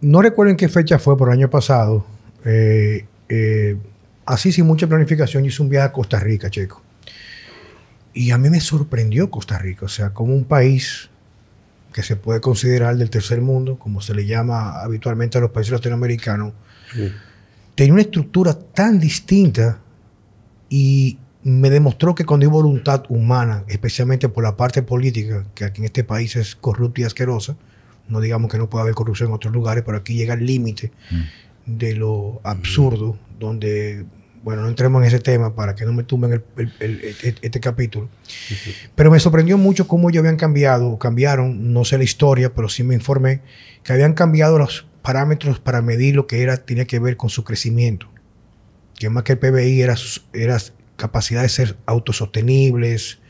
no recuerdo en qué fecha fue, por el año pasado, eh, eh, así sin mucha planificación, hice un viaje a Costa Rica, Checo. Y a mí me sorprendió Costa Rica, o sea, como un país que se puede considerar del tercer mundo, como se le llama habitualmente a los países latinoamericanos, tenía una estructura tan distinta y me demostró que cuando hay voluntad humana, especialmente por la parte política, que aquí en este país es corrupta y asquerosa, no digamos que no pueda haber corrupción en otros lugares, pero aquí llega el límite mm. de lo absurdo, donde, bueno, no entremos en ese tema para que no me tumben este, este, capítulo. Pero me sorprendió mucho cómo ellos habían cambiado, cambiaron, no sé la historia, pero sí me informé, que habían cambiado los parámetros para medir lo que era, tenía que ver con su crecimiento. Que más que el PBI era, era capacidad de ser autosostenibles,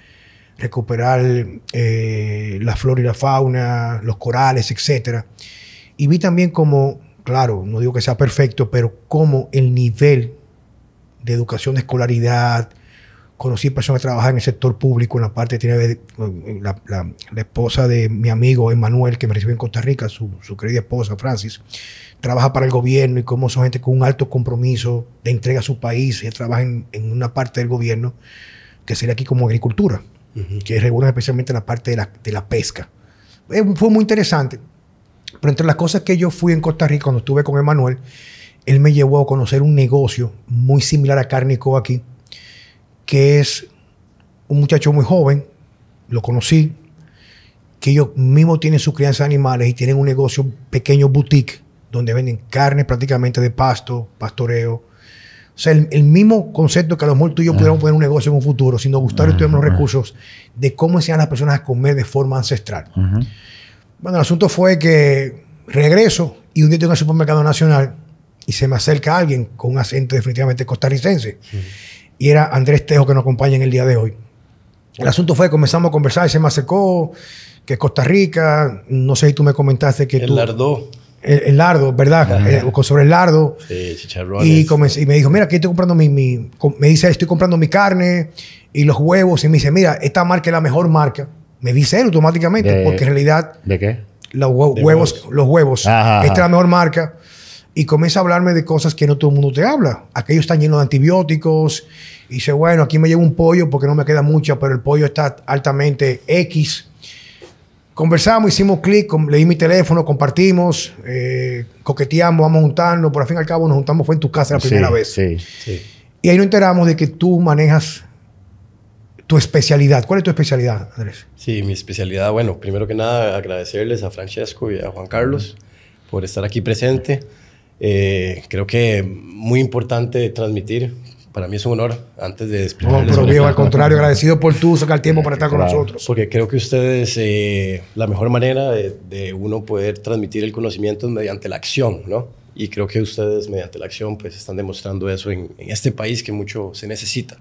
recuperar eh, la flora y la fauna, los corales, etc. Y vi también como, claro, no digo que sea perfecto, pero como el nivel de educación, de escolaridad, conocí personas que trabajan en el sector público, en la parte tiene eh, la, esposa de mi amigo Emanuel, que me recibió en Costa Rica, su, su, querida esposa Francis, trabaja para el gobierno y cómo son gente con un alto compromiso de entrega a su país, ella trabaja en, en una parte del gobierno que sería aquí como agricultura que regulan especialmente la parte de la, pesca. Eh, fue muy interesante. Pero entre las cosas que yo fui en Costa Rica cuando estuve con Emanuel, él me llevó a conocer un negocio muy similar a Cárnico aquí, que es un muchacho muy joven, lo conocí, que ellos mismos tienen sus crianzas animales y tienen un negocio pequeño boutique donde venden carne prácticamente de pasto, pastoreo, o sea, el, mismo concepto que a lo mejor tú y yo ah. pudiéramos poner un negocio en un futuro, si nos gustaron y ah, tuviéramos los ah. recursos, de cómo enseñar a las personas a comer de forma ancestral. Bueno, el asunto fue que regreso y un día estoy en el supermercado nacional y se me acerca alguien con un acento definitivamente costarricense. Y era Andrés Tejo que nos acompaña en el día de hoy. El asunto fue que comenzamos a conversar y se me acercó que es Costa Rica, no sé si tú me comentaste que tú el, lardo, ¿verdad? Eh, sobre el lardo. Sí, Y, me dijo, mira, aquí estoy comprando mi, mi, Me dice, estoy comprando mi carne y los huevos. Y me dice, mira, esta marca es la mejor marca. Me dice él automáticamente, porque en realidad... ¿De qué? Los huevos, los huevos. esta es la mejor marca. Y comienza a hablarme de cosas que no todo el mundo te habla. Aquellos están llenos de antibióticos. Y dice, bueno, aquí me llevo un pollo porque no me queda mucho, pero el pollo está altamente X Conversamos, hicimos clic, leí mi teléfono, compartimos, eh, coqueteamos, vamos a juntarnos, por al fin y al cabo nos juntamos, fue en tu casa la primera vez. Sí, Y ahí nos enteramos de que tú manejas tu especialidad. ¿Cuál es tu especialidad, Andrés? Sí, mi especialidad, bueno, primero que nada agradecerles a Francesco y a Juan Carlos por estar aquí presente. Eh, creo que muy importante transmitir para mí es un honor antes de despedirme. No, pero al contrario, agradecido por tu sacar tiempo para estar con nosotros. Porque creo que ustedes, eh, la mejor manera de, uno poder transmitir el conocimiento es mediante la acción, ¿no? Y creo que ustedes, mediante la acción, pues están demostrando eso en, este país que mucho se necesita.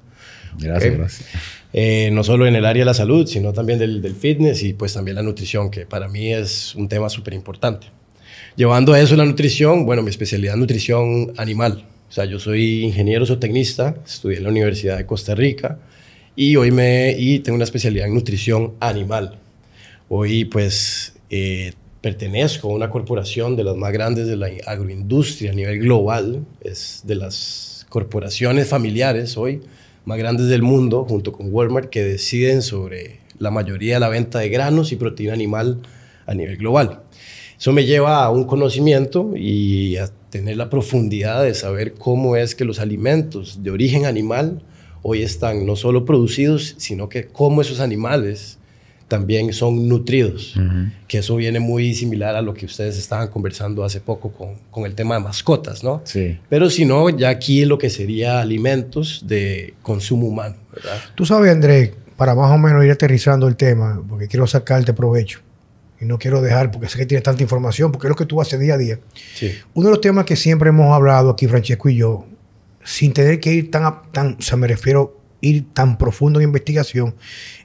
Gracias, gracias. Eh, no solo en el área de la salud, sino también del, del fitness y pues también la nutrición, que para mí es un tema súper importante. Llevando a eso la nutrición, bueno, mi especialidad es nutrición animal. O sea, yo soy ingeniero zootecnista, estudié en la Universidad de Costa Rica y hoy me, y tengo una especialidad en nutrición animal. Hoy pues eh, pertenezco a una corporación de las más grandes de la agroindustria a nivel global, es de las corporaciones familiares hoy más grandes del mundo, junto con Walmart, que deciden sobre la mayoría de la venta de granos y proteína animal a nivel global. Eso me lleva a un conocimiento y a tener la profundidad de saber cómo es que los alimentos de origen animal hoy están no solo producidos, sino que cómo esos animales también son nutridos, que eso viene muy similar a lo que ustedes estaban conversando hace poco con, con, el tema de mascotas, ¿no? Sí. Pero si no, ya aquí lo que sería alimentos de consumo humano, ¿verdad? Tú sabes, André, para más o menos ir aterrizando el tema, porque quiero sacarte provecho y no quiero dejar porque sé que tienes tanta información, porque es lo que tú haces día a día. Uno de los temas que siempre hemos hablado aquí, Francesco y yo, sin tener que ir tan, tan o sea, me refiero ir tan profundo en investigación,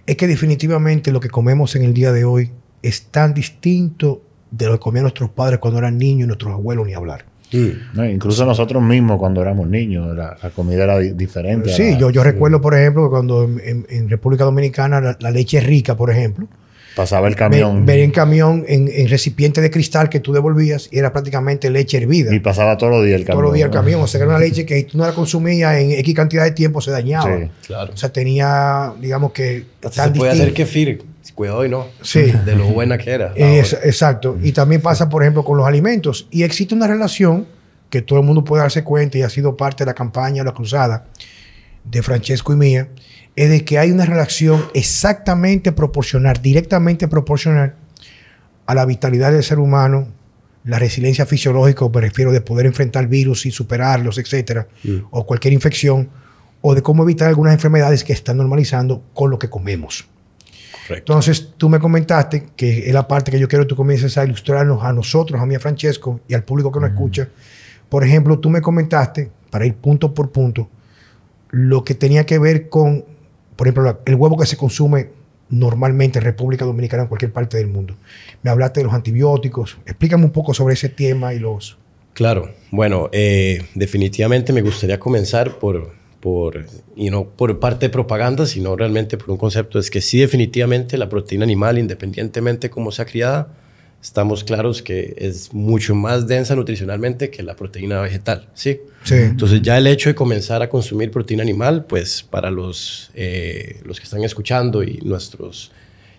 es que definitivamente lo que comemos en el día de hoy es tan distinto de lo que comían nuestros padres cuando eran niños nuestros abuelos, ni hablar. incluso nosotros mismos cuando éramos niños, la, comida era diferente. Sí, yo, recuerdo, por ejemplo, cuando en, República Dominicana la, leche es rica, por ejemplo, Pasaba el camión. Venía en camión en, recipiente de cristal que tú devolvías y era prácticamente leche hervida. Y pasaba todos los días el camión. Todos los días el camión. O sea, que era una leche que tú no la consumías en X cantidad de tiempo, se dañaba. Sí, claro. O sea, tenía, digamos que. se puede hacer kefir. Cuidado y no. Sí. De lo buena que era. Eh, exacto. Y también pasa, por ejemplo, con los alimentos. Y existe una relación que todo el mundo puede darse cuenta y ha sido parte de la campaña la cruzada de Francesco y mía es de que hay una relación exactamente proporcional, directamente proporcional a la vitalidad del ser humano, la resiliencia fisiológica, me refiero de poder enfrentar virus y superarlos, etcétera, mm. o cualquier infección, o de cómo evitar algunas enfermedades que están normalizando con lo que comemos. Correcto. Entonces, tú me comentaste que es la parte que yo quiero que tú comiences a ilustrarnos a nosotros, a mí, a Francesco y al público que nos mm. escucha. Por ejemplo, tú me comentaste, para ir punto por punto, lo que tenía que ver con por ejemplo, el huevo que se consume normalmente en República Dominicana en cualquier parte del mundo. Me hablaste de los antibióticos. Explícame un poco sobre ese tema y los... Claro, bueno, eh, definitivamente me gustaría comenzar por, por, y no por parte de propaganda, sino realmente por un concepto, es que sí definitivamente la proteína animal, independientemente cómo sea criada, estamos claros que es mucho más densa nutricionalmente que la proteína vegetal, ¿sí? Entonces ya el hecho de comenzar a consumir proteína animal, pues para los, eh, los que están escuchando y nuestros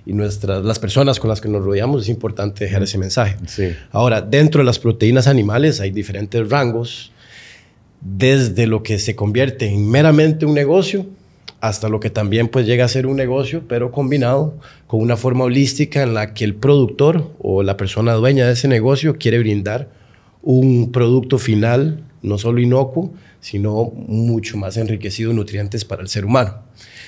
y nuestras, las personas con las que nos rodeamos, es importante dejar ese mensaje. Ahora, dentro de las proteínas animales hay diferentes rangos, desde lo que se convierte en meramente un negocio hasta lo que también pues llega a ser un negocio, pero combinado con una forma holística en la que el productor o la persona dueña de ese negocio quiere brindar un producto final, no solo inocuo, sino mucho más enriquecido en nutrientes para el ser humano.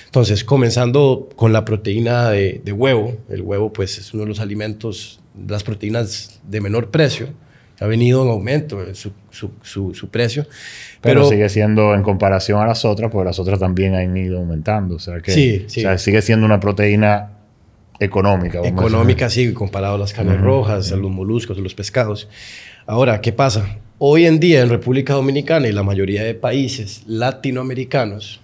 Entonces, comenzando con la proteína de, de huevo, el huevo pues es uno de los alimentos, las proteínas de menor precio, ha venido en aumento su, su, su, precio. Pero, sigue siendo en comparación a las otras, porque las otras también han ido aumentando. O sea, que, sigue siendo una proteína económica. Económica, sí, comparado a las carnes rojas, a los moluscos, a los pescados. Ahora, ¿qué pasa? Hoy en día en República Dominicana y la mayoría de países latinoamericanos,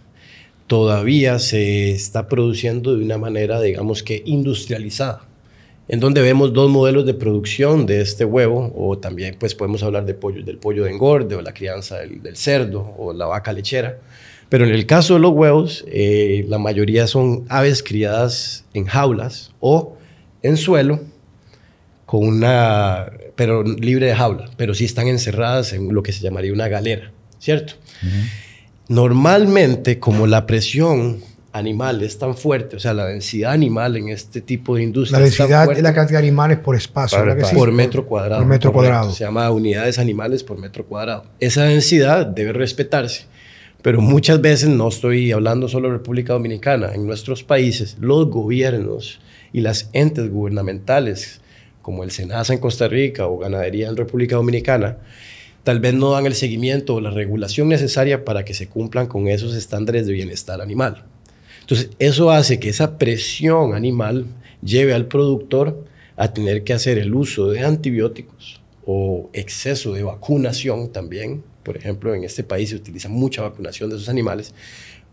todavía se está produciendo de una manera, digamos que industrializada en donde vemos dos modelos de producción de este huevo, o también pues podemos hablar de pollo, del pollo de engorde, o la crianza del, cerdo, o la vaca lechera. Pero en el caso de los huevos, eh, la mayoría son aves criadas en jaulas o en suelo, con una, pero libre de jaula, pero sí están encerradas en lo que se llamaría una galera, ¿cierto? Normalmente, como la presión animales es tan fuerte, o sea, la densidad animal en este tipo de industria. La densidad es, la cantidad de animales por espacio, por, metro cuadrado. metro cuadrado. Se llama unidades animales por metro cuadrado. Esa densidad debe respetarse, pero muchas veces no estoy hablando solo de República Dominicana, en nuestros países los gobiernos y las entes gubernamentales, como el SENASA en Costa Rica o Ganadería en República Dominicana, tal vez no dan el seguimiento o la regulación necesaria para que se cumplan con esos estándares de bienestar animal. Entonces, eso hace que esa presión animal lleve al productor a tener que hacer el uso de antibióticos o exceso de vacunación también. Por ejemplo, en este país se utiliza mucha vacunación de esos animales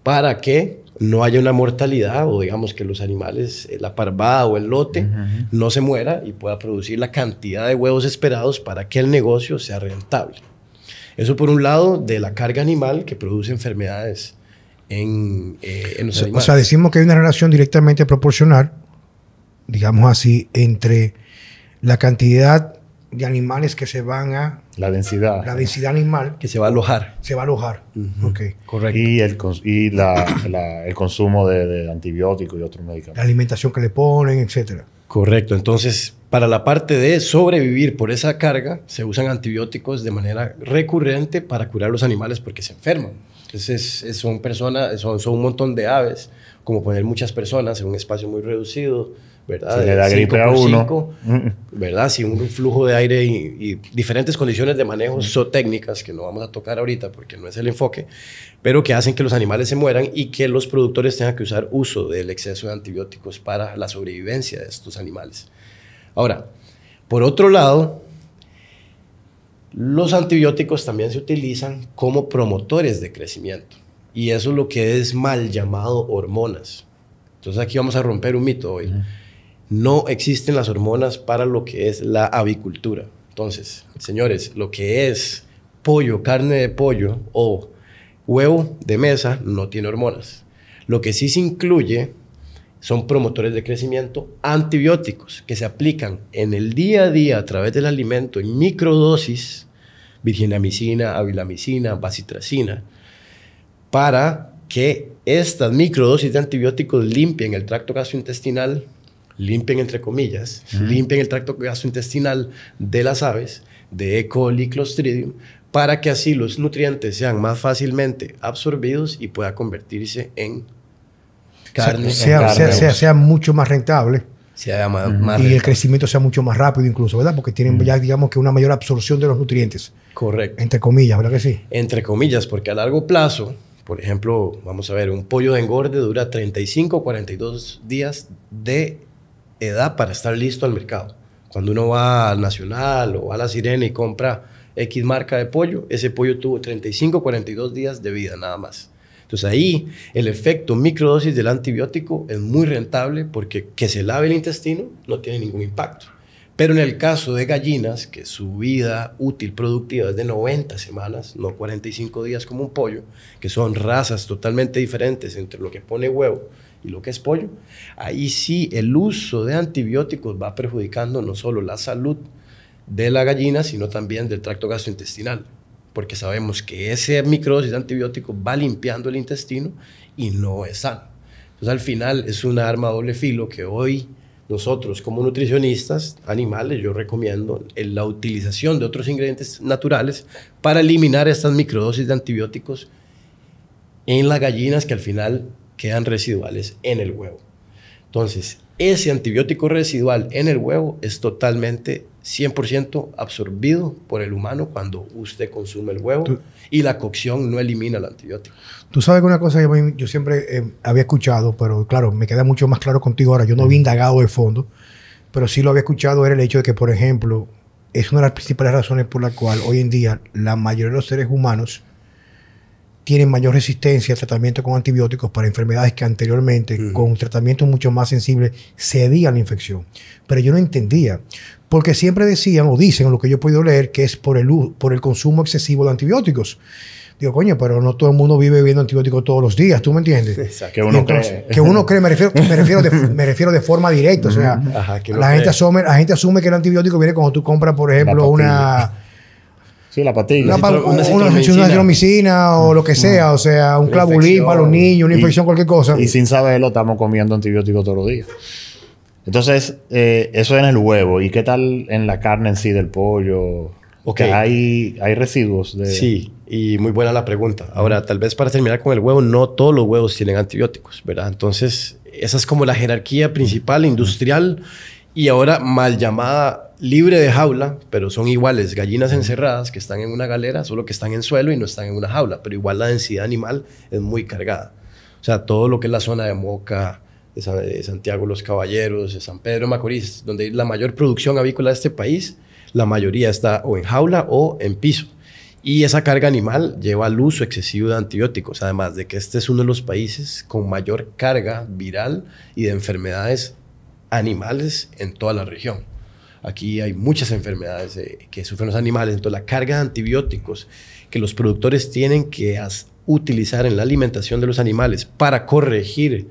para que no haya una mortalidad o digamos que los animales, eh, la parvada o el lote, no se muera y pueda producir la cantidad de huevos esperados para que el negocio sea rentable. Eso por un lado de la carga animal que produce enfermedades eh, en, los o, eh, O sea, decimos que hay una relación directamente proporcional, digamos así, entre la cantidad de animales que se van a... La densidad. La densidad animal. Que se va a alojar. Se va a alojar. Correcto. Y el, el consumo de, de, antibióticos y otros medicamentos. La alimentación que le ponen, etcétera. Correcto. Entonces, para la parte de sobrevivir por esa carga, se usan antibióticos de manera recurrente para curar los animales porque se enferman. Entonces, son personas, son, un montón de aves, como poner muchas personas en un espacio muy reducido, ¿verdad? Si le da gripe a uno. Mm. ¿Verdad? Si un flujo de aire y, y diferentes condiciones de manejo zootécnicas que no vamos a tocar ahorita porque no es el enfoque, pero que hacen que los animales se mueran y que los productores tengan que usar uso del exceso de antibióticos para la sobrevivencia de estos animales. Ahora, por otro lado, los antibióticos también se utilizan como promotores de crecimiento y eso es lo que es mal llamado hormonas. Entonces aquí vamos a romper un mito hoy. No existen las hormonas para lo que es la avicultura. Entonces, señores, lo que es pollo, carne de pollo o huevo de mesa no tiene hormonas. Lo que sí se incluye son promotores de crecimiento, antibióticos que se aplican en el día a día a través del alimento en microdosis, virginamicina, avilamicina, bacitracina, para que estas microdosis de antibióticos limpien el tracto gastrointestinal, limpien entre comillas, limpien el tracto gastrointestinal de las aves, de E. coli, Clostridium, para que así los nutrientes sean más fácilmente absorbidos y pueda convertirse en sea, sea, mucho más rentable. y el crecimiento sea mucho más rápido incluso, ¿verdad? Porque tienen mm. ya, digamos, que una mayor absorción de los nutrientes. Correcto. Entre comillas, ¿verdad que sí? Entre comillas, porque a largo plazo, por ejemplo, vamos a ver, un pollo de engorde dura 35 o 42 días de edad para estar listo al mercado. Cuando uno va al Nacional o a la Sirena y compra X marca de pollo, ese pollo tuvo 35 o 42 días de vida nada más. Entonces ahí el efecto microdosis del antibiótico es muy rentable porque que se lave el intestino no tiene ningún impacto. Pero en el caso de gallinas, que su vida útil productiva es de 90 semanas, no 45 días como un pollo, que son razas totalmente diferentes entre lo que pone huevo y lo que es pollo, ahí sí el uso de antibióticos va perjudicando no solo la salud de la gallina, sino también del tracto gastrointestinal porque sabemos que ese microdosis de antibiótico va limpiando el intestino y no es sano. Entonces al final es una arma doble filo que hoy nosotros como nutricionistas animales yo recomiendo la utilización de otros ingredientes naturales para eliminar estas microdosis de antibióticos en las gallinas que al final quedan residuales en el huevo. Entonces, ese antibiótico residual en el huevo es totalmente 100% absorbido por el humano cuando usted consume el huevo y la cocción no elimina el antibiótico. Tú sabes que una cosa que yo siempre eh, había escuchado, pero claro, me queda mucho más claro contigo ahora, yo no había indagado de fondo, pero sí lo había escuchado, era el hecho de que, por ejemplo, es una de las principales razones por la cual hoy en día la mayoría de los seres humanos tienen mayor resistencia al tratamiento con antibióticos para enfermedades que anteriormente, con tratamientos mucho más sensible cedían la infección. Pero yo no entendía, porque siempre decían o dicen, lo que yo he podido leer, que es por el, por el consumo excesivo de antibióticos. Digo, coño, pero no todo el mundo vive bebiendo antibióticos todos los días, ¿tú me entiendes? Que uno cree. Que uno cree, me refiero, me de, forma directa. O sea, la, gente asume, la gente asume que el antibiótico viene cuando tú compras, por ejemplo, una Sí, la patilla. Una, una, una, citromicina o lo que sea, o sea, un clavulín para los niños, una infección, cualquier cosa. Y sin saberlo, estamos comiendo antibióticos todos los días. Entonces, eh, eso en el huevo. ¿Y qué tal en la carne en sí del pollo? Que hay, hay residuos de... Sí, y muy buena la pregunta. Ahora, tal vez para terminar con el huevo, no todos los huevos tienen antibióticos, ¿verdad? Entonces, esa es como la jerarquía principal industrial y ahora mal llamada libre de jaula, pero son iguales, gallinas encerradas que están en una galera, solo que están en suelo y no están en una jaula, pero igual la densidad animal es muy cargada. O sea, todo lo que es la zona de Moca, de, Santiago Los Caballeros, de San Pedro Macorís, donde la mayor producción avícola de este país, la mayoría está o en jaula o en piso. Y esa carga animal lleva al uso excesivo de antibióticos, además de que este es uno de los países con mayor carga viral y de enfermedades animales en toda la región. Aquí hay muchas enfermedades eh, que sufren los animales, entonces la carga de antibióticos que los productores tienen que utilizar en la alimentación de los animales para corregir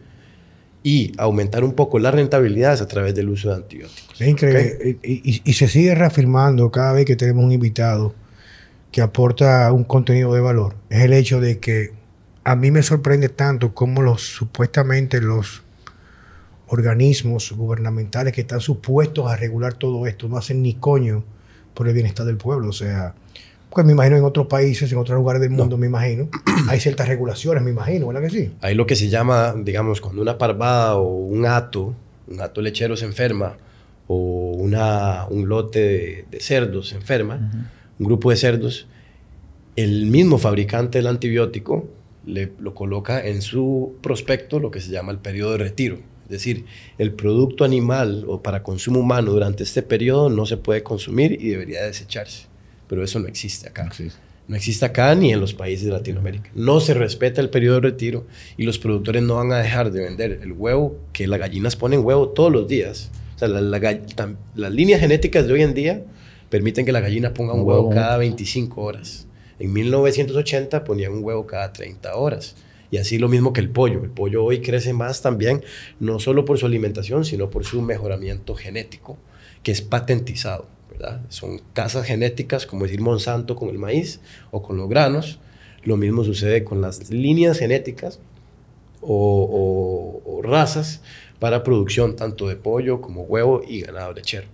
y aumentar un poco las rentabilidades a través del uso de antibióticos. Es increíble. Eh, eh, y, se sigue reafirmando cada vez que tenemos un invitado que aporta un contenido de valor. Es el hecho de que a mí me sorprende tanto como los supuestamente los organismos gubernamentales que están supuestos a regular todo esto no hacen ni coño por el bienestar del pueblo. O sea, pues me imagino en otros países, en otros lugares del mundo, me imagino, hay ciertas regulaciones, me imagino, ¿verdad que sí? Hay lo que se llama, digamos, cuando una parvada o un ato, un ato lechero se enferma, o una, un lote de, cerdos se enferma, un grupo de cerdos, el mismo fabricante del antibiótico le, lo coloca en su prospecto lo que se llama el periodo de retiro. Es decir, el producto animal o para consumo humano durante este periodo no se puede consumir y debería desecharse. Pero eso no existe acá. No existe. acá ni en los países de Latinoamérica. No se respeta el periodo de retiro y los productores no van a dejar de vender el huevo, que las gallinas ponen huevo todos los días. O sea, las líneas genéticas de hoy en día permiten que la gallina ponga un, huevo, cada 25 horas. En 1980 ponían un huevo cada 30 horas. Y así lo mismo que el pollo. El pollo hoy crece más también, no solo por su alimentación, sino por su mejoramiento genético, que es patentizado. ¿verdad? Son casas genéticas, como decir Monsanto con el maíz o con los granos. Lo mismo sucede con las líneas genéticas o, razas para producción tanto de pollo como huevo y ganado lechero.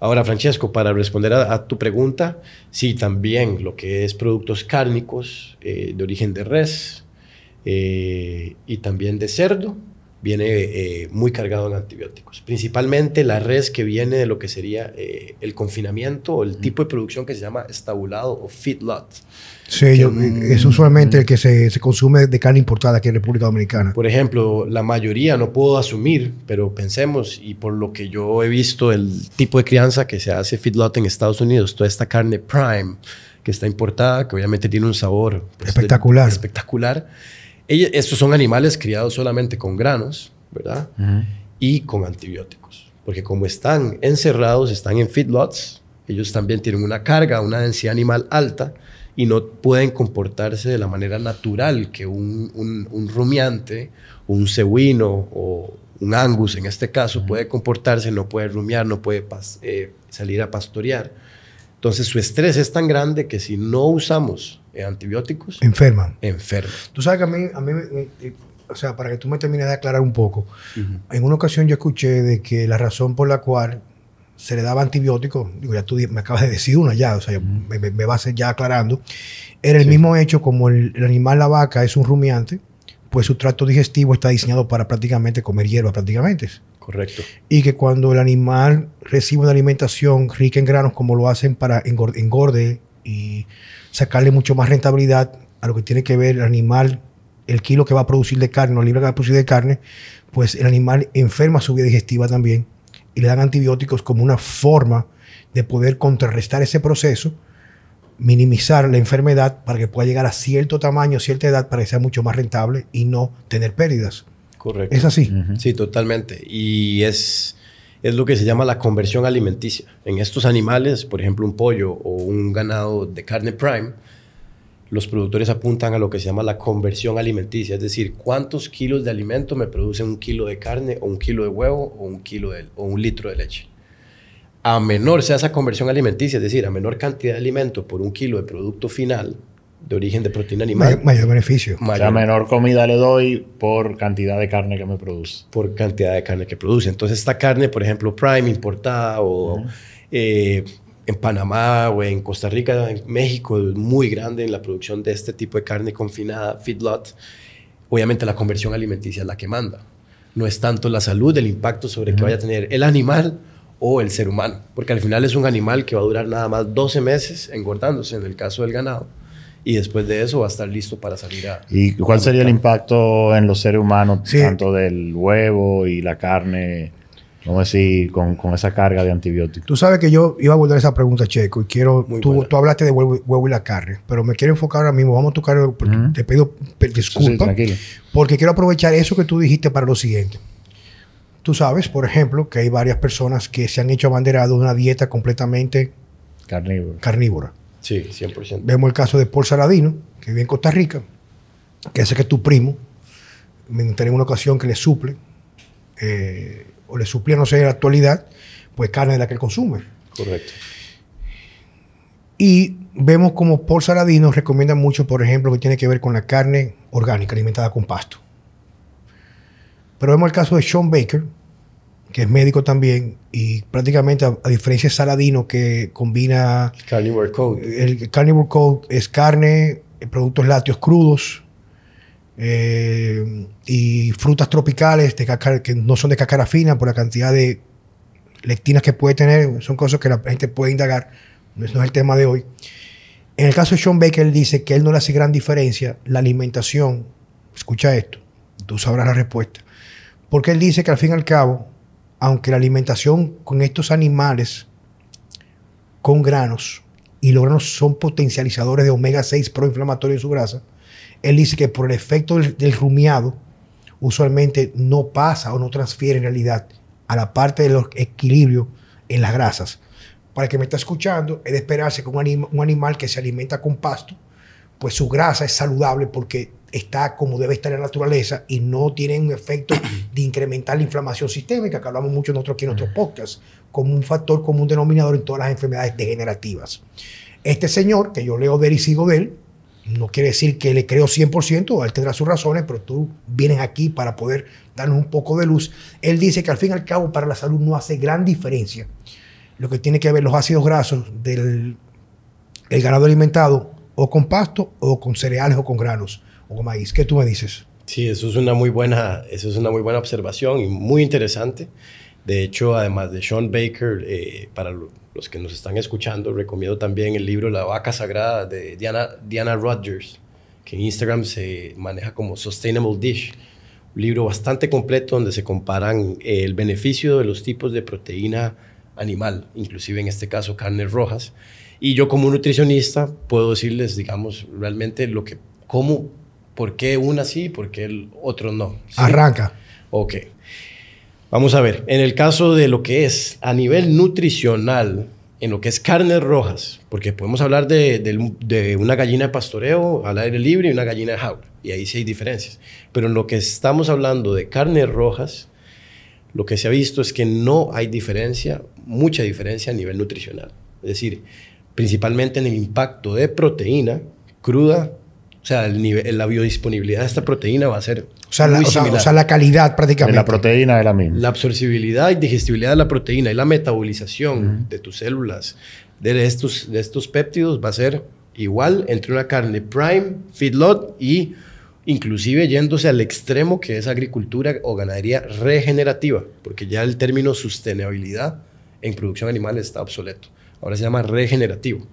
Ahora, Francesco, para responder a, tu pregunta, sí, también lo que es productos cárnicos eh, de origen de res, eh, y también de cerdo, viene eh, muy cargado en antibióticos. Principalmente la res que viene de lo que sería eh, el confinamiento o el tipo de producción que se llama estabulado o feedlot. Sí, es usualmente el que se, se, consume de carne importada aquí en República Dominicana. Por ejemplo, la mayoría, no puedo asumir, pero pensemos, y por lo que yo he visto, el tipo de crianza que se hace feedlot en Estados Unidos, toda esta carne prime que está importada, que obviamente tiene un sabor pues, espectacular. espectacular estos son animales criados solamente con granos, ¿verdad? Y con antibióticos. Porque como están encerrados, están en feedlots, ellos también tienen una carga, una densidad animal alta y no pueden comportarse de la manera natural que un, rumiante, un cebuino o un angus en este caso puede comportarse, no puede rumiar, no puede eh, salir a pastorear. Entonces su estrés es tan grande que si no usamos eh, antibióticos. Enferman. Enferma. Tú sabes que a mí, a mí eh, eh, o sea, para que tú me termines de aclarar un poco, en una ocasión yo escuché de que la razón por la cual se le daba antibiótico... digo, ya tú me acabas de decir una ya, o sea, me, vas ya aclarando, era el mismo hecho como el, animal, la vaca, es un rumiante, pues su tracto digestivo está diseñado para prácticamente comer hierba, prácticamente. Correcto. Y que cuando el animal recibe una alimentación rica en granos, como lo hacen para engorde, engorde y sacarle mucho más rentabilidad a lo que tiene que ver el animal, el kilo que va a producir de carne, o libra que va a producir de carne, pues el animal enferma su vía digestiva también y le dan antibióticos como una forma de poder contrarrestar ese proceso, minimizar la enfermedad para que pueda llegar a cierto tamaño, cierta edad, para que sea mucho más rentable y no tener pérdidas. Correcto. Es así. Sí, totalmente. Y es es lo que se llama la conversión alimenticia. En estos animales, por ejemplo, un pollo o un ganado de carne prime, los productores apuntan a lo que se llama la conversión alimenticia, es decir, cuántos kilos de alimento me produce un kilo de carne o un kilo de huevo o un, kilo o un litro de leche. A menor sea esa conversión alimenticia, es decir, a menor cantidad de alimento por un kilo de producto final, de origen de proteína animal. mayor beneficio. Mayor, menor comida le doy por cantidad de carne que me produce. Por cantidad de carne que produce. Entonces, esta carne, por ejemplo, prime importada o eh, en Panamá o en Costa Rica, en México, muy grande en la producción de este tipo de carne confinada, feedlot. Obviamente, la conversión alimenticia es la que manda. No es tanto la salud, el impacto sobre que vaya a tener el animal o el ser humano, porque al final es un animal que va a durar nada más 12 meses engordándose en el caso del ganado y después de eso va a estar listo para salir a... ¿Y cuál sería el impacto en los seres humanos, tanto del huevo y la carne, vamos a decir, con, esa carga de antibióticos? Tú sabes que yo iba a volver esa pregunta, Checo, y quiero, tú, hablaste de huevo, y la carne, pero me quiero enfocar ahora mismo, vamos a tocar, te pido disculpas, sí, porque quiero aprovechar eso que tú dijiste para lo siguiente. Tú sabes, por ejemplo, que hay varias personas que se han hecho abanderados de una dieta completamente carnívora Sí, 100%. Vemos el caso de Paul Saladino, que vive en Costa Rica, que ese que es tu primo. Me en una ocasión que le suple, eh, o le suplía, no sé, en la actualidad, pues carne de la que él consume. Correcto. Y vemos como Paul Saladino recomienda mucho, por ejemplo, que tiene que ver con la carne orgánica, alimentada con pasto. Pero vemos el caso de Sean Baker, que es médico también, y prácticamente a, diferencia de Saladino, que combina... El carnivore Code. El Carnivore Code es carne, productos lácteos crudos, eh, y frutas tropicales de que no son de cacara fina por la cantidad de lectinas que puede tener. Son cosas que la gente puede indagar. No es, no es el tema de hoy. En el caso de Sean Baker, él dice que él no le hace gran diferencia la alimentación. Escucha esto, tú sabrás la respuesta. Porque él dice que al fin y al cabo, aunque la alimentación con estos animales, con granos, y los granos son potencializadores de omega 6 proinflamatorio en su grasa, él dice que por el efecto del, rumiado, usualmente no pasa o no transfiere en realidad a la parte del equilibrio en las grasas. Para el que me está escuchando, es de esperarse que un animal que se alimenta con pasto, pues su grasa es saludable porque está como debe estar en la naturaleza y no tiene un efecto de incrementar la inflamación sistémica, que hablamos mucho nosotros aquí en nuestros podcasts, como un factor común denominador en todas las enfermedades degenerativas. Este señor, que yo leo del y sigo de él, no quiere decir que le creo 100%, él tendrá sus razones, pero tú vienes aquí para poder darnos un poco de luz. Él dice que al fin y al cabo para la salud no hace gran diferencia lo que tiene que ver los ácidos grasos del el ganado alimentado o con pasto o con cereales o con granos o maíz. ¿Qué tú me dices? Sí, eso es una muy buena, eso es una muy buena observación y muy interesante. De hecho, además de Sean Baker, eh, para los que nos están escuchando, recomiendo también el libro La vaca sagrada de Diana, Diana Rogers, que en Instagram se maneja como Sustainable Dish. Un libro bastante completo donde se comparan eh, el beneficio de los tipos de proteína animal, inclusive en este caso carnes rojas. Y yo como nutricionista puedo decirles, digamos, realmente lo que, cómo ¿Por qué una sí y por qué el otro no? Arranca. Ok. Vamos a ver, en el caso de lo que es a nivel nutricional, en lo que es carnes rojas, porque podemos hablar de, una gallina de pastoreo al aire libre y una gallina de jaula, y ahí sí hay diferencias. Pero en lo que estamos hablando de carnes rojas, lo que se ha visto es que no hay diferencia, mucha diferencia a nivel nutricional. Es decir, principalmente en el impacto de proteína cruda o sea, el nivel, la biodisponibilidad de esta proteína va a ser o sea, la, o Sea, la calidad prácticamente. La proteína es la misma. La absorcibilidad y digestibilidad de la proteína y la metabolización de tus células de estos, de estos péptidos va a ser igual entre una carne prime, feedlot y inclusive yéndose al extremo que es agricultura o ganadería regenerativa, porque ya el término sostenibilidad en producción animal está obsoleto. Ahora se llama regenerativo.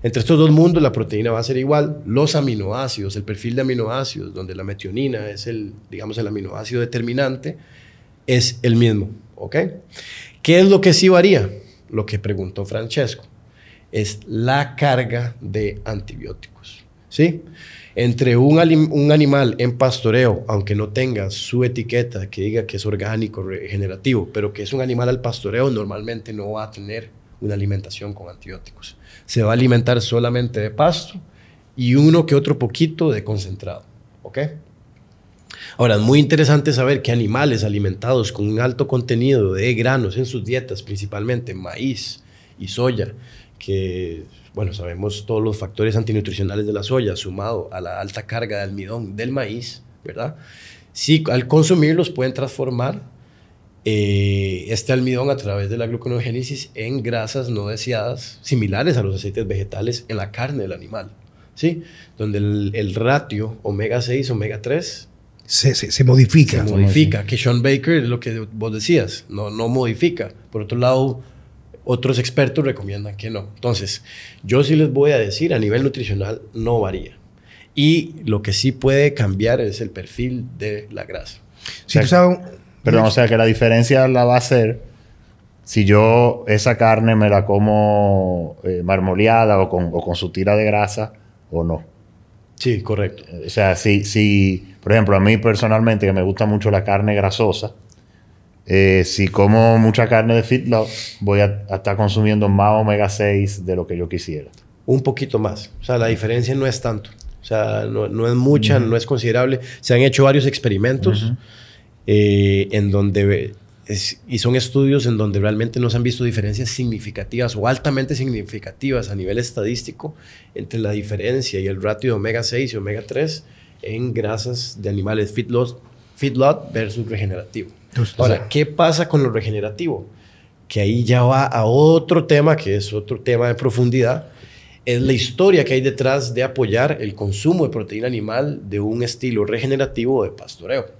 Entre estos dos mundos la proteína va a ser igual. Los aminoácidos, el perfil de aminoácidos, donde la metionina es el, digamos, el aminoácido determinante, es el mismo. ¿Ok? ¿Qué es lo que sí varía? Lo que preguntó Francesco. Es la carga de antibióticos. ¿Sí? Entre un, un animal en pastoreo, aunque no tenga su etiqueta que diga que es orgánico, regenerativo, pero que es un animal al pastoreo, normalmente no va a tener una alimentación con antibióticos se va a alimentar solamente de pasto y uno que otro poquito de concentrado. ¿Ok? Ahora, es muy interesante saber que animales alimentados con un alto contenido de granos en sus dietas, principalmente maíz y soya, que, bueno, sabemos todos los factores antinutricionales de la soya, sumado a la alta carga de almidón del maíz, ¿verdad? Sí, al consumirlos pueden transformar eh, este almidón a través de la gluconeogénesis en grasas no deseadas similares a los aceites vegetales en la carne del animal, ¿sí? Donde el, ratio omega 6, omega 3 se, modifica. Se modifica, que Sean Baker es lo que vos decías, no, no modifica. Por otro lado, otros expertos recomiendan que no. Entonces, yo sí les voy a decir, a nivel nutricional no varía. Y lo que sí puede cambiar es el perfil de la grasa. si tú pero o sea que la diferencia la va a ser si yo esa carne me la como eh, marmoleada o con, o su tira de grasa o no. Sí, correcto. Eh, o sea, si, por ejemplo, a mí personalmente, que me gusta mucho la carne grasosa, eh, si como mucha carne de feedlot, voy a, estar consumiendo más omega 6 de lo que yo quisiera. Un poquito más. O sea, la diferencia no es tanto. O sea, no, es mucha, no es considerable. Se han hecho varios experimentos. Eh, en donde y son estudios en donde realmente no se han visto diferencias significativas o altamente significativas a nivel estadístico entre la diferencia y el ratio de omega 6 y omega 3 en grasas de animales feedlot, feedlot versus regenerativo. Ahora, ¿qué pasa con lo regenerativo? Que ahí ya va a otro tema, que es otro tema de profundidad, es la historia que hay detrás de apoyar el consumo de proteína animal de un estilo regenerativo de pastoreo.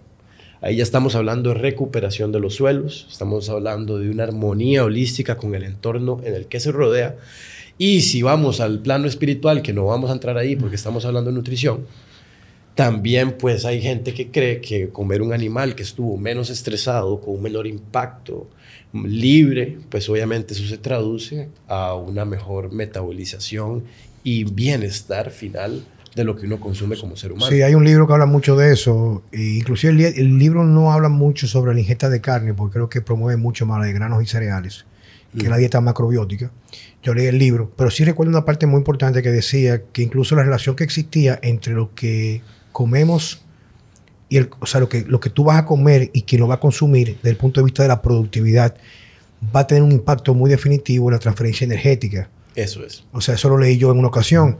Ahí ya estamos hablando de recuperación de los suelos, estamos hablando de una armonía holística con el entorno en el que se rodea. Y si vamos al plano espiritual, que no vamos a entrar ahí porque estamos hablando de nutrición, también pues hay gente que cree que comer un animal que estuvo menos estresado, con un menor impacto, libre, pues obviamente eso se traduce a una mejor metabolización y bienestar final de lo que uno consume como ser humano. Sí, hay un libro que habla mucho de eso. E inclusive el, libro no habla mucho sobre la ingesta de carne, porque creo que promueve mucho más la de granos y cereales, que la mm. dieta macrobiótica. Yo leí el libro, pero sí recuerdo una parte muy importante que decía que incluso la relación que existía entre lo que comemos y el, o sea, lo que, lo que tú vas a comer y quien lo va a consumir desde el punto de vista de la productividad va a tener un impacto muy definitivo en la transferencia energética. Eso es. O sea, eso lo leí yo en una ocasión.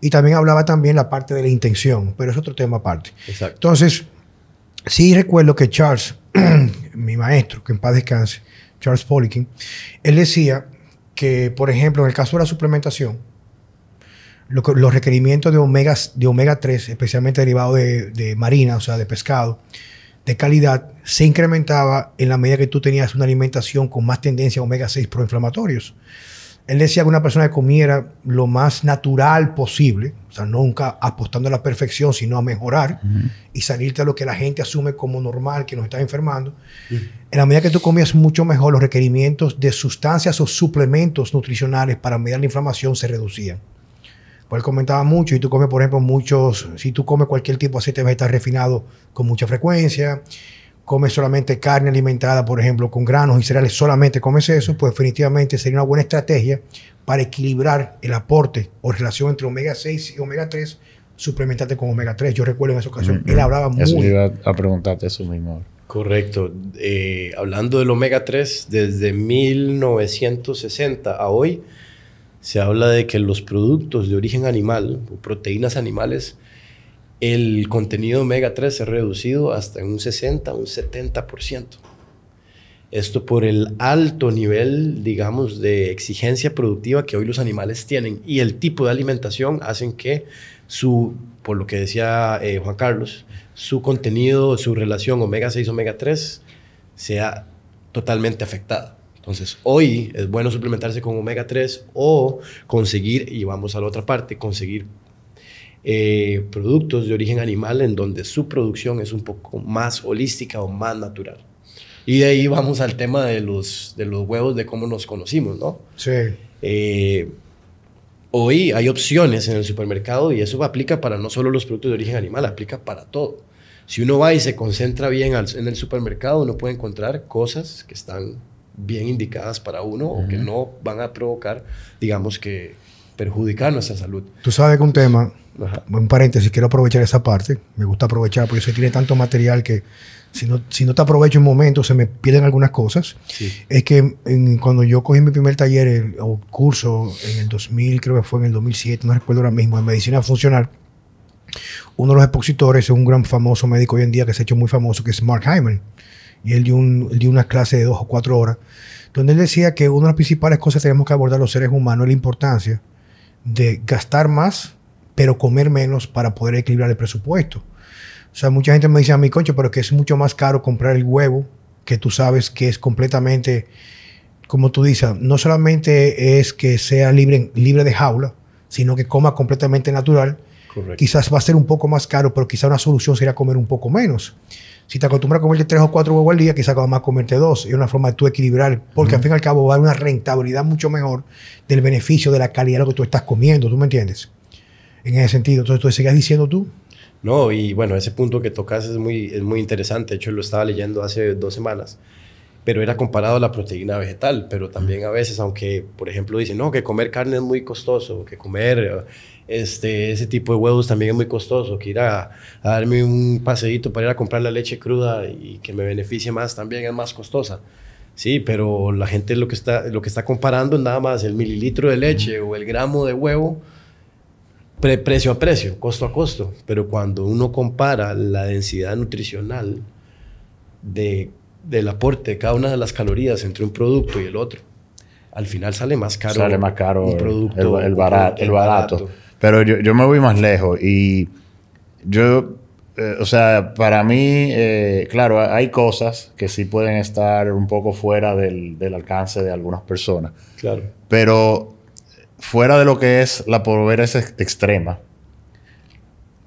Y también hablaba también la parte de la intención, pero es otro tema aparte. Entonces, sí recuerdo que Charles, mi maestro, que en paz descanse, Charles Poliquin, él decía que, por ejemplo, en el caso de la suplementación, los requerimientos de, de omega 3, especialmente derivado de, de marina, o sea, de pescado, de calidad, se incrementaba en la medida que tú tenías una alimentación con más tendencia a omega 6 proinflamatorios él decía que una persona que comiera lo más natural posible, o sea, nunca apostando a la perfección, sino a mejorar y salirte a lo que la gente asume como normal, que nos está enfermando. En la medida que tú comías mucho mejor, los requerimientos de sustancias o suplementos nutricionales para medir la inflamación se reducían. Pues él comentaba mucho, y tú comes, por ejemplo, muchos, si tú comes cualquier tipo de aceite vegetal refinado con mucha frecuencia, comes solamente carne alimentada, por ejemplo, con granos y cereales, solamente comes eso, pues definitivamente sería una buena estrategia para equilibrar el aporte o relación entre omega 6 y omega 3, suplementarte con omega 3. Yo recuerdo en esa ocasión, él hablaba muy... Eso iba a preguntarte eso mismo. Correcto. Eh, hablando del omega 3, desde 1960 a hoy, se habla de que los productos de origen animal, proteínas animales, el contenido omega 3 se ha reducido hasta un 60, un 70%. Esto por el alto nivel, digamos, de exigencia productiva que hoy los animales tienen y el tipo de alimentación hacen que su, por lo que decía eh, Juan Carlos, su contenido, su relación omega 6, omega 3 sea totalmente afectada. Entonces, hoy es bueno suplementarse con omega 3 o conseguir, y vamos a la otra parte, conseguir eh, productos de origen animal en donde su producción es un poco más holística o más natural. Y de ahí vamos al tema de los, de los huevos, de cómo nos conocimos, ¿no? Sí. Eh, hoy hay opciones en el supermercado y eso aplica para no solo los productos de origen animal, aplica para todo. Si uno va y se concentra bien en el supermercado, uno puede encontrar cosas que están bien indicadas para uno o que no van a provocar, digamos que, perjudicar nuestra salud. Tú sabes que un tema, En paréntesis, quiero aprovechar esa parte, me gusta aprovechar, porque se tiene tanto material que si no, si no te aprovecho un momento, se me pierden algunas cosas. Es que cuando yo cogí mi primer taller o curso en el 2000, creo que fue en el 2007, no recuerdo ahora mismo, en medicina funcional, uno de los expositores es un gran famoso médico hoy en día que se ha hecho muy famoso, que es Mark Hyman. Y él dio, un, él dio una clase de dos o cuatro horas, donde él decía que una de las principales cosas que tenemos que abordar los seres humanos es la importancia de gastar más, pero comer menos para poder equilibrar el presupuesto. O sea, mucha gente me dice a mi concho, pero que es mucho más caro comprar el huevo, que tú sabes que es completamente, como tú dices, no solamente es que sea libre, libre de jaula, sino que coma completamente natural. Quizás va a ser un poco más caro, pero quizás una solución sería comer un poco menos. Si te acostumbras a comer tres o cuatro huevos al día, quizás acabas más comerte dos. Es una forma de tú equilibrar, porque al fin y al cabo va a haber una rentabilidad mucho mejor del beneficio, de la calidad de lo que tú estás comiendo, ¿tú me entiendes? En ese sentido. Entonces, tú seguías diciendo tú. No, y bueno, ese punto que tocas es muy, es muy interesante. De hecho, lo estaba leyendo hace dos semanas pero era comparado a la proteína vegetal, pero también a veces, aunque por ejemplo dicen, no, que comer carne es muy costoso, que comer este, ese tipo de huevos también es muy costoso, que ir a, darme un paseíto para ir a comprar la leche cruda y que me beneficie más también es más costosa. Sí, pero la gente lo que está, lo que está comparando es nada más el mililitro de leche o el gramo de huevo, precio a precio, costo a costo. Pero cuando uno compara la densidad nutricional de, del aporte de cada una de las calorías entre un producto y el otro, al final sale más caro, sale más caro producto, el barato. Pero yo, me voy más lejos y yo, eh, o sea, para mí, eh, claro, hay cosas que sí pueden estar un poco fuera del, alcance de algunas personas. Claro. Pero fuera de lo que es la pobreza extrema,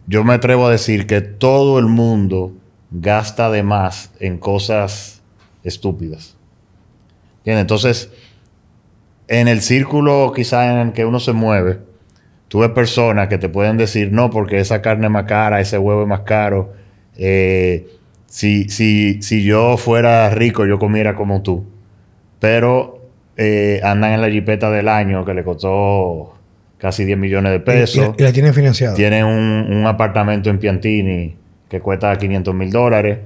yo me atrevo a decir que todo el mundo gasta de más en cosas estúpidas. Bien, Entonces, en el círculo quizá en el que uno se mueve, Tú ves personas que te pueden decir, no, porque esa carne es más cara, ese huevo es más caro. Eh, si, si, si, yo fuera rico, yo comiera como tú. Pero eh, andan en la jipeta del año que le costó casi 10 millones de pesos. ¿Y, la tienen financiada? Tienen un, apartamento en Piantini que cuesta 500 mil dólares.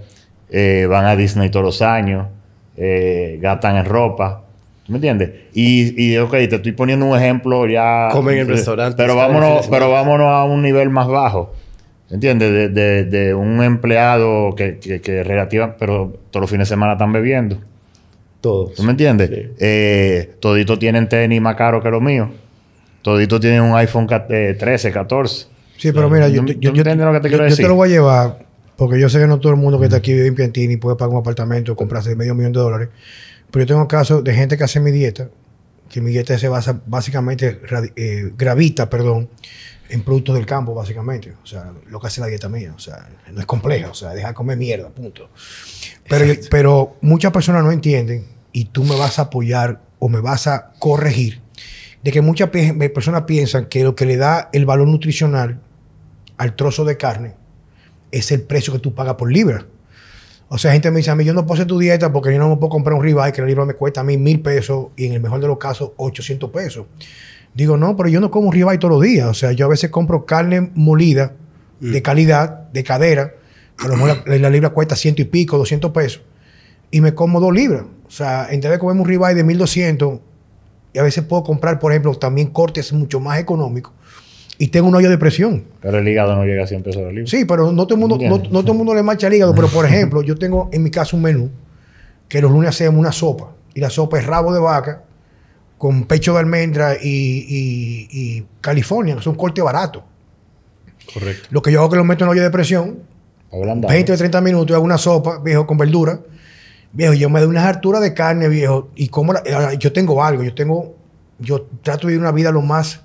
Eh, van a Disney todos los años. gastan en ropa. ¿Me entiendes? Y, ok, te estoy poniendo un ejemplo ya. Comen en el restaurante. Pero vámonos, pero vámonos a un nivel más bajo. ¿Entiendes? De, de, un empleado que, que, que, relativa, pero todos los fines de semana están bebiendo. Todos. me entiendes? Eh, toditos tienen tenis más caro que los míos. Todito tienen un iPhone 13, 14. Eh, sí, pero mira, yo, lo que te, quiero decir? te lo voy a llevar, porque yo sé que no todo el mundo que está aquí vive en Piantini puede pagar un apartamento comprarse medio millón de dólares. Pero yo tengo casos de gente que hace mi dieta, que mi dieta se basa básicamente, eh, gravita, perdón, en productos del campo, básicamente. O sea, lo que hace la dieta mía. O sea, no es compleja. O sea, deja comer mierda, punto. Pero, pero muchas personas no entienden y tú me vas a apoyar o me vas a corregir de que muchas personas piensan que lo que le da el valor nutricional al trozo de carne es el precio que tú pagas por libra. O sea, gente me dice a mí, yo no puedo hacer tu dieta porque yo no me puedo comprar un ribeye que la libra me cuesta a mí mil pesos y en el mejor de los casos 800 pesos. Digo, no, pero yo no como ribeye todos los días. O sea, yo a veces compro carne molida de calidad, de cadera, a lo mejor la, libra cuesta ciento y pico, 200 pesos, y me como dos libras. O sea, en vez de comer un ribeye de 1200, y a veces puedo comprar, por ejemplo, también cortes mucho más económicos y tengo un hoyo de presión. Pero el hígado no llega a 100 pesos de Sí, pero no todo el mundo, le marcha el hígado. Pero, por ejemplo, yo tengo en mi casa un menú que los lunes hacemos una sopa. Y la sopa es rabo de vaca con pecho de almendra y, California, es un corte barato. Correcto. Lo que yo hago es que lo meto en hoyo de presión, 20 o 30 minutos, hago una sopa, viejo, con verdura. Viejo, yo me doy unas harturas de carne, viejo, y como yo tengo algo, yo tengo, yo trato de vivir una vida lo más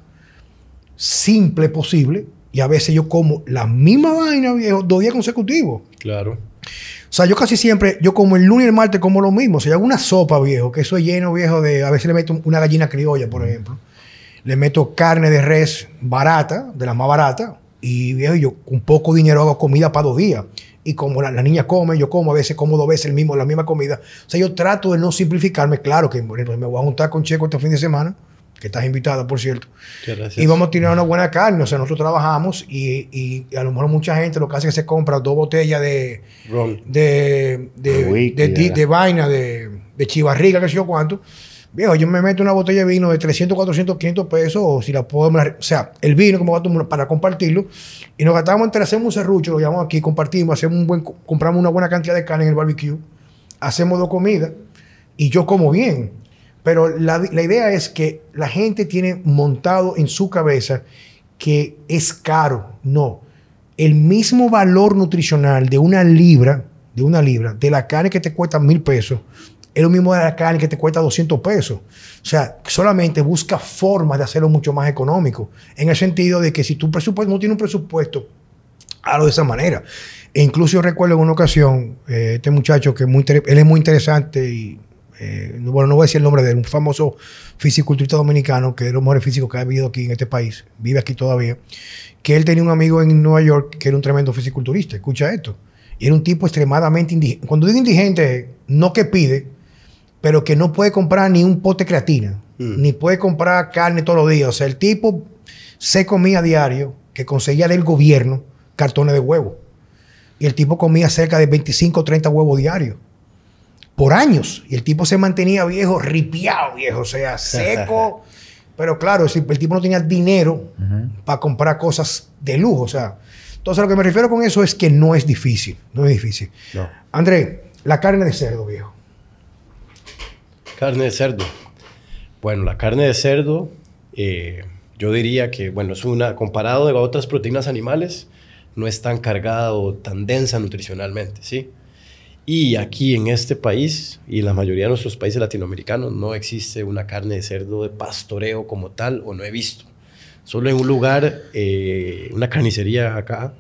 simple posible. Y a veces yo como la misma vaina, viejo, dos días consecutivos. Claro. O sea, yo casi siempre, yo como el lunes y el martes como lo mismo. O sea, yo hago una sopa, viejo, que eso es lleno, viejo, de... A veces le meto una gallina criolla, por ejemplo. Le meto carne de res barata, de la más barata. Y, viejo, yo con poco dinero hago comida para dos días. Y como la, niña come, yo como a veces, como dos veces el mismo, la misma comida. O sea, yo trato de no simplificarme. Claro que me voy a juntar con Checo este fin de semana que estás invitada, por cierto. Y vamos a tirar una buena carne. O sea, nosotros trabajamos y, a lo mejor mucha gente lo que hace es que se compra dos botellas de. De, de, vaina, de, de chivarriga, que sé yo cuánto. Viejo, yo me meto una botella de vino de 300, 400, 500 pesos, o si la puedo, o sea, el vino como tomar para compartirlo. Y nos gastamos entre hacemos un serrucho, lo llevamos aquí, compartimos, hacemos un buen, compramos una buena cantidad de carne en el barbecue, hacemos dos comidas y yo como bien. Pero la, idea es que la gente tiene montado en su cabeza que es caro. No. El mismo valor nutricional de una libra, de una libra, de la carne que te cuesta mil pesos, es lo mismo de la carne que te cuesta 200 pesos. O sea, solamente busca formas de hacerlo mucho más económico. En el sentido de que si tu presupuesto no tiene un presupuesto, hazlo de esa manera. E incluso recuerdo en una ocasión, eh, este muchacho que muy, él es muy interesante y eh, bueno, no voy a decir el nombre de un famoso fisiculturista dominicano, que era los mejores físicos que ha vivido aquí en este país, vive aquí todavía, que él tenía un amigo en Nueva York que era un tremendo fisiculturista, escucha esto, y era un tipo extremadamente indigente. Cuando digo indigente, no que pide, pero que no puede comprar ni un pote creatina, mm. ni puede comprar carne todos los días, o sea, el tipo se comía diario, que conseguía del gobierno, cartones de huevo. Y el tipo comía cerca de 25 o 30 huevos diarios por años. Y el tipo se mantenía viejo, ripiado, viejo, o sea, seco. Pero claro, el tipo no tenía dinero para comprar cosas de lujo. O sea, entonces a lo que me refiero con eso es que no es difícil. No es difícil. No. André, la carne de cerdo, viejo. Carne de cerdo. Bueno, la carne de cerdo, eh, yo diría que, bueno, es una, comparado a otras proteínas animales, no es tan cargada o tan densa nutricionalmente, ¿sí? Y aquí en este país y la mayoría de nuestros países latinoamericanos no existe una carne de cerdo de pastoreo como tal o no he visto. Solo en un lugar, eh, una carnicería acá,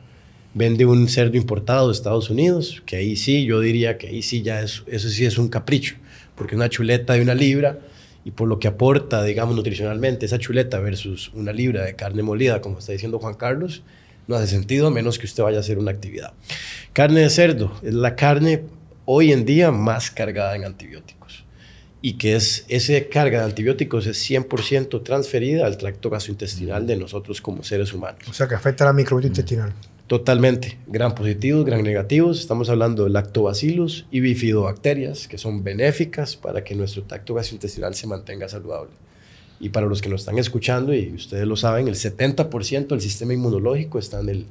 vende un cerdo importado de Estados Unidos, que ahí sí, yo diría que ahí sí ya eso sí es un capricho, porque una chuleta de una libra y por lo que aporta, digamos, nutricionalmente, esa chuleta versus una libra de carne molida, como está diciendo Juan Carlos, no hace sentido a menos que usted vaya a hacer una actividad. Carne de cerdo es la carne hoy en día más cargada en antibióticos y que es esa carga de antibióticos es 100% transferida al tracto gastrointestinal de nosotros como seres humanos. O sea, que afecta a la microbiota intestinal. Totalmente. Gran positivos, gran negativos. Estamos hablando de lactobacilos y bifidobacterias, que son benéficas para que nuestro tracto gastrointestinal se mantenga saludable. Y para los que nos están escuchando, y ustedes lo saben, el 70% del sistema inmunológico está en el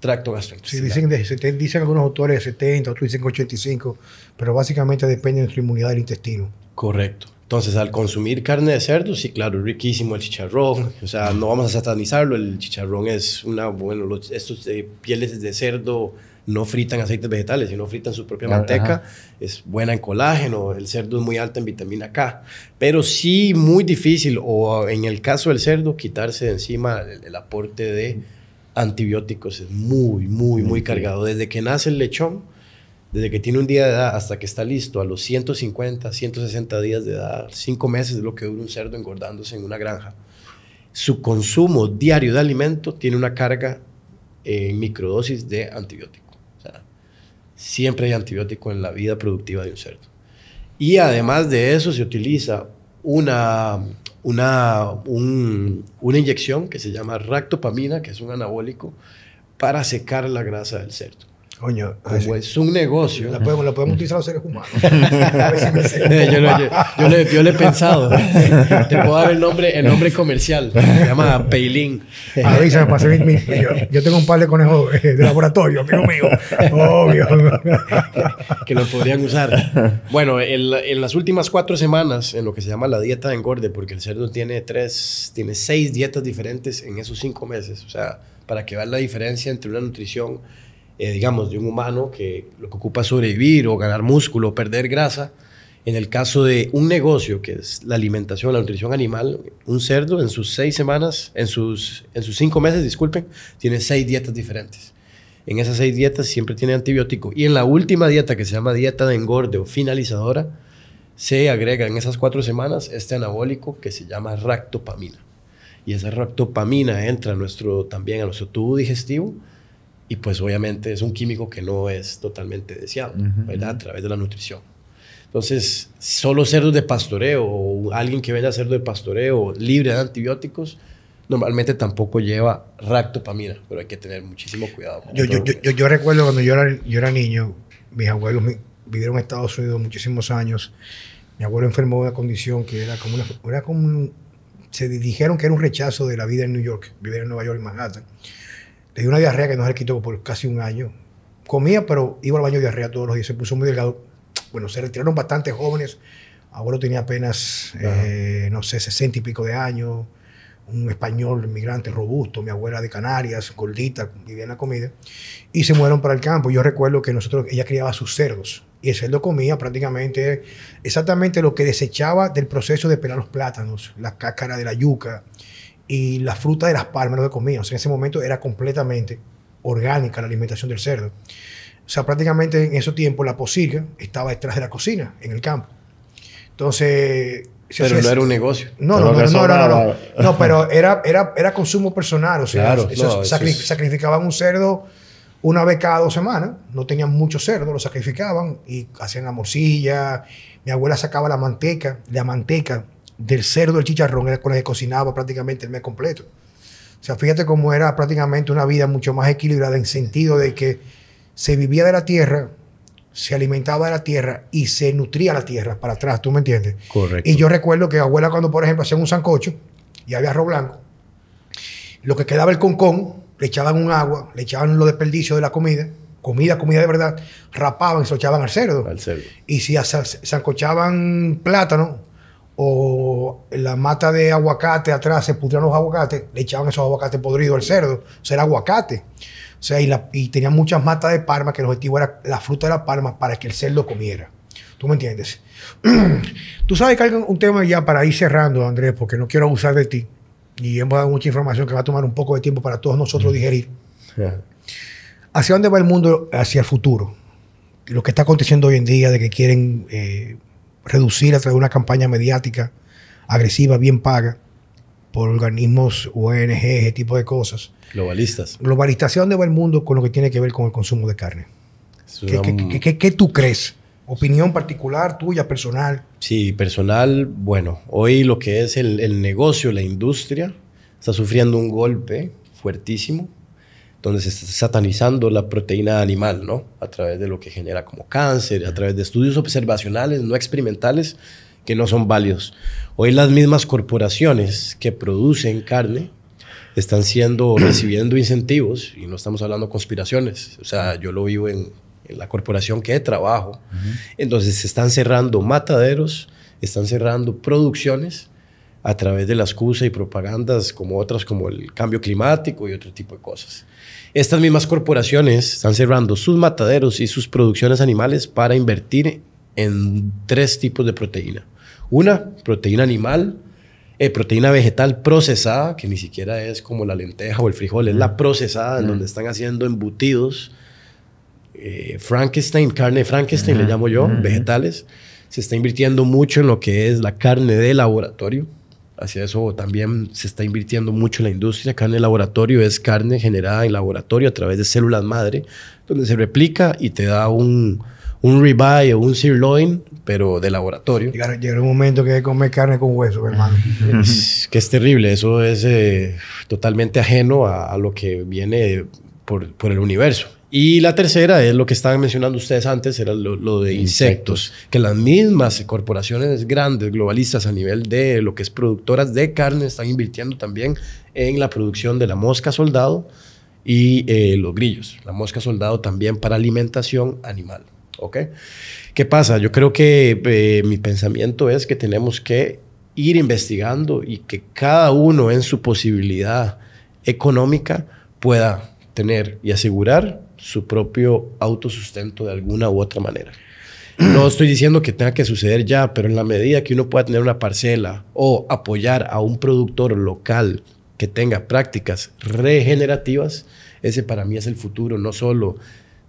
tracto gastrointestinal. Sí, dicen, de, dicen algunos autores 70, otros dicen 85, pero básicamente depende de su inmunidad del intestino. Correcto. Entonces, al consumir carne de cerdo, sí, claro, riquísimo el chicharrón. O sea, no vamos a satanizarlo. El chicharrón es una, bueno, estos eh, pieles de cerdo no fritan aceites vegetales, sino fritan su propia manteca. Es buena en colágeno, el cerdo es muy alto en vitamina K. Pero sí, muy difícil, o en el caso del cerdo, quitarse de encima el, aporte de antibióticos. Es muy, muy, muy cargado. Desde que nace el lechón, desde que tiene un día de edad hasta que está listo, a los 150, 160 días de edad, cinco meses es lo que dura un cerdo engordándose en una granja. Su consumo diario de alimento tiene una carga en microdosis de antibióticos. Siempre hay antibiótico en la vida productiva de un cerdo. Y además de eso se utiliza una, una, una inyección que se llama ractopamina, que es un anabólico, para secar la grasa del cerdo. Coño, como es un negocio. La podemos, la podemos utilizar los seres humanos. Eh, yo, le, yo, le, he pensado. Te puedo dar el nombre, el nombre comercial. Se llama Peilín. Avísame para hacer mi, yo, tengo un par de conejos eh, de laboratorio, amigo mío. Obvio. que lo podrían usar. Bueno, en, las últimas cuatro semanas, en lo que se llama la dieta de engorde, porque el cerdo tiene tres, tiene seis dietas diferentes en esos cinco meses. O sea, para que vean la diferencia entre una nutrición eh, digamos, de un humano que lo que ocupa es sobrevivir o ganar músculo, o perder grasa. En el caso de un negocio, que es la alimentación, la nutrición animal, un cerdo en sus seis semanas, en sus, en sus cinco meses, disculpen, tiene seis dietas diferentes. En esas seis dietas siempre tiene antibiótico. Y en la última dieta, que se llama dieta de engorde o finalizadora, se agrega en esas cuatro semanas este anabólico que se llama ractopamina. Y esa ractopamina entra nuestro, también a nuestro tubo digestivo y pues obviamente es un químico que no es totalmente deseado, A través de la nutrición. Entonces, solo cerdos de pastoreo o alguien que venda cerdo de pastoreo libre de antibióticos, normalmente tampoco lleva ractopamina, pero hay que tener muchísimo cuidado. yo, recuerdo cuando yo era, yo era niño, mis abuelos vivieron en Estados Unidos muchísimos años. Mi abuelo enfermó de una condición que era como Era como se dijeron que era un rechazo de la vida en New York, vivir en Nueva York y Manhattan de una diarrea que no se le quitó por casi un año. Comía, pero iba al baño de diarrea todos los días. Se puso muy delgado. Bueno, se retiraron bastantes jóvenes. Abuelo tenía apenas, eh, no sé, sesenta y pico de años. Un español migrante robusto. Mi abuela de Canarias, gordita, vivía en la comida. Y se mudaron para el campo. Yo recuerdo que nosotros, ella criaba sus cerdos. Y el cerdo comía prácticamente exactamente lo que desechaba del proceso de pelar los plátanos, la cáscara de la yuca, y la fruta de las palmas lo que O sea, en ese momento era completamente orgánica la alimentación del cerdo. O sea, prácticamente en ese tiempo la pocilga estaba detrás de la cocina, en el campo. Entonces... Pero no era un negocio. No, no, no, no, no, pero era, era, era consumo personal. O sea, sacrificaban un cerdo una vez cada dos semanas. No tenían mucho cerdo, lo sacrificaban y hacían la morcilla. Mi abuela sacaba la manteca, la manteca del cerdo del chicharrón era con el que cocinaba prácticamente el mes completo. O sea, fíjate cómo era prácticamente una vida mucho más equilibrada en sentido de que se vivía de la tierra, se alimentaba de la tierra y se nutría la tierra para atrás, ¿tú me entiendes? Correcto. Y yo recuerdo que abuela cuando, por ejemplo, hacían un sancocho y había arroz blanco, lo que quedaba el concón, le echaban un agua, le echaban los desperdicios de la comida, comida, comida de verdad, rapaban y se lo echaban al cerdo. Al cerdo. Y si sancochaban plátano, o la mata de aguacate atrás se pudrían los aguacates, le echaban esos aguacates podridos al cerdo, o sea, era aguacate. O sea, y, la, tenían muchas matas de palma que el objetivo era la fruta de la palma para que el cerdo comiera. ¿Tú me entiendes? Tú sabes que hay un tema ya para ir cerrando, Andrés, porque no quiero abusar de ti. Y hemos dado mucha información que va a tomar un poco de tiempo para todos nosotros digerir. ¿Hacia dónde va el mundo? Hacia el futuro. Lo que está aconteciendo hoy en día de que quieren eh, reducir a través de una campaña mediática agresiva, bien paga, por organismos ONG, ese tipo de cosas. Globalistas. Globalización de dónde el mundo con lo que tiene que ver con el consumo de carne? ¿Qué, tú crees? ¿Opinión particular, tuya, personal? Sí, personal, bueno, hoy lo que es el, el negocio, la industria, está sufriendo un golpe fuertísimo donde se está satanizando la proteína animal, ¿no? A través de lo que genera como cáncer, a través de estudios observacionales, no experimentales, que no son válidos. Hoy las mismas corporaciones que producen carne están siendo, recibiendo incentivos, y no estamos hablando conspiraciones, o sea, yo lo vivo en, la corporación que trabajo, entonces se están cerrando mataderos, están cerrando producciones, a través de la excusa y propagandas como otras, como el cambio climático y otro tipo de cosas. Estas mismas corporaciones están cerrando sus mataderos y sus producciones animales para invertir en tres tipos de proteína. Una, proteína animal, eh, proteína vegetal procesada, que ni siquiera es como la lenteja o el frijol, es la mm. procesada, en mm. donde están haciendo embutidos, eh, Frankenstein, carne Frankenstein le mm. llamo yo, vegetales. Se está invirtiendo mucho en lo que es la carne de laboratorio, hacia eso también se está invirtiendo mucho en la industria. Carne de laboratorio es carne generada en laboratorio a través de células madre, donde se replica y te da un, un ribeye o un sirloin, pero de laboratorio. Llega un momento que hay que comer carne con hueso, hermano. que es terrible, eso es eh, totalmente ajeno a, a, lo que viene por, por el universo. Y la tercera es lo que estaban mencionando ustedes antes, era lo, de insectos, que las mismas corporaciones grandes, globalistas a nivel de lo que es productoras de carne, están invirtiendo también en la producción de la mosca soldado y eh, los grillos, la mosca soldado también para alimentación animal. ¿Ok? ¿Qué pasa? Yo creo que eh, mi pensamiento es que tenemos que ir investigando y que cada uno en su posibilidad económica pueda tener y asegurar su propio autosustento de alguna u otra manera. No estoy diciendo que tenga que suceder ya, pero en la medida que uno pueda tener una parcela o apoyar a un productor local que tenga prácticas regenerativas, ese para mí es el futuro, no solo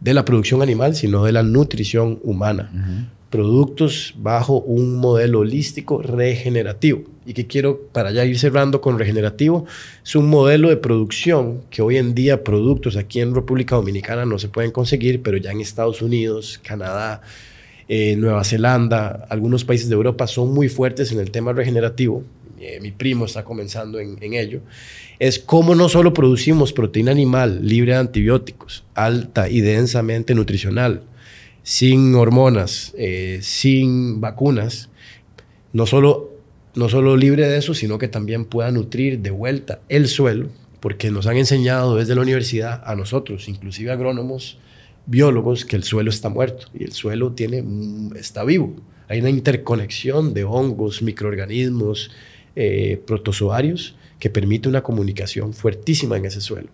de la producción animal, sino de la nutrición humana productos bajo un modelo holístico regenerativo. Y que quiero, para ya ir cerrando con regenerativo, es un modelo de producción que hoy en día productos aquí en República Dominicana no se pueden conseguir, pero ya en Estados Unidos, Canadá, eh, Nueva Zelanda, algunos países de Europa son muy fuertes en el tema regenerativo. Eh, mi primo está comenzando en, en ello. Es cómo no solo producimos proteína animal libre de antibióticos, alta y densamente nutricional, sin hormonas, eh, sin vacunas, no solo, no solo libre de eso, sino que también pueda nutrir de vuelta el suelo, porque nos han enseñado desde la universidad a nosotros, inclusive agrónomos, biólogos, que el suelo está muerto y el suelo tiene, mm, está vivo. Hay una interconexión de hongos, microorganismos, eh, protozoarios que permite una comunicación fuertísima en ese suelo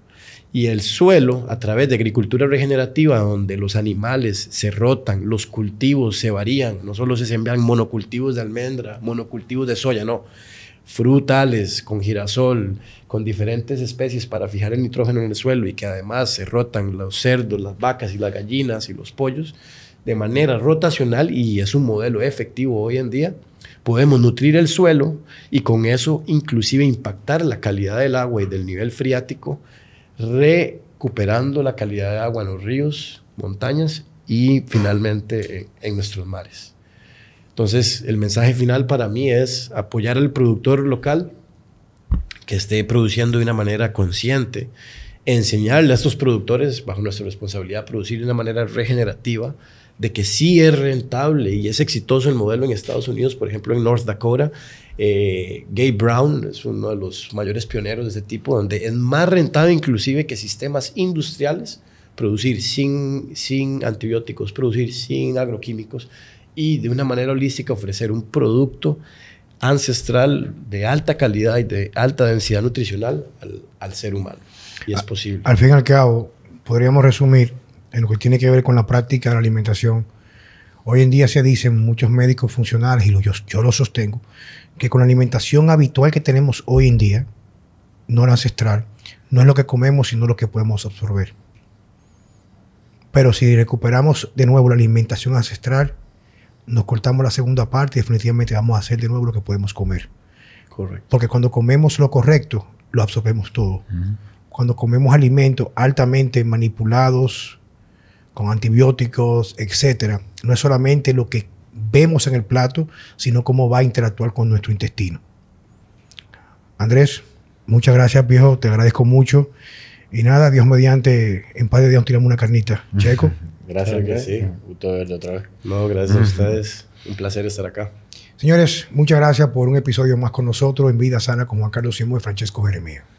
y el suelo, a través de agricultura regenerativa, donde los animales se rotan, los cultivos se varían, no solo se envían monocultivos de almendra, monocultivos de soya, no, frutales con girasol, con diferentes especies para fijar el nitrógeno en el suelo y que además se rotan los cerdos, las vacas y las gallinas y los pollos de manera rotacional y es un modelo efectivo hoy en día. Podemos nutrir el suelo y con eso inclusive impactar la calidad del agua y del nivel freático recuperando la calidad de agua en los ríos, montañas y finalmente en, nuestros mares. Entonces, el mensaje final para mí es apoyar al productor local que esté produciendo de una manera consciente, enseñarle a estos productores, bajo nuestra responsabilidad, a producir de una manera regenerativa, de que sí es rentable y es exitoso el modelo en Estados Unidos, por ejemplo, en North Dakota. Eh, Gay Brown es uno de los mayores pioneros de este tipo, donde es más rentable inclusive que sistemas industriales producir sin, sin antibióticos, producir sin agroquímicos y de una manera holística ofrecer un producto ancestral de alta calidad y de alta densidad nutricional al ser humano. Ah, posible. Al fin y al cabo, podríamos resumir en lo que tiene que ver con la práctica de la alimentación. Hoy en día se dicen muchos médicos funcionales, y yo, lo sostengo, que con la alimentación habitual que tenemos hoy en día, no la ancestral, no es lo que comemos, sino lo que podemos absorber. Pero si recuperamos de nuevo la alimentación ancestral, nos cortamos la segunda parte y definitivamente vamos a hacer de nuevo lo que podemos comer. Correcto. Porque cuando comemos lo correcto, lo absorbemos todo cuando comemos alimentos altamente manipulados, con antibióticos, etcétera, no es solamente lo que vemos en el plato, sino cómo va a interactuar con nuestro intestino. Andrés, muchas gracias, viejo, te agradezco mucho. Y nada, Dios mediante, en paz de Dios, tiramos una carnita. Checo. gracias, que sí. Gusto verte otra vez. No, gracias a ustedes. Un placer estar acá. Señores, muchas gracias por un episodio más con nosotros en Vida Sana con Juan Carlos Simo y Francesco Jeremías.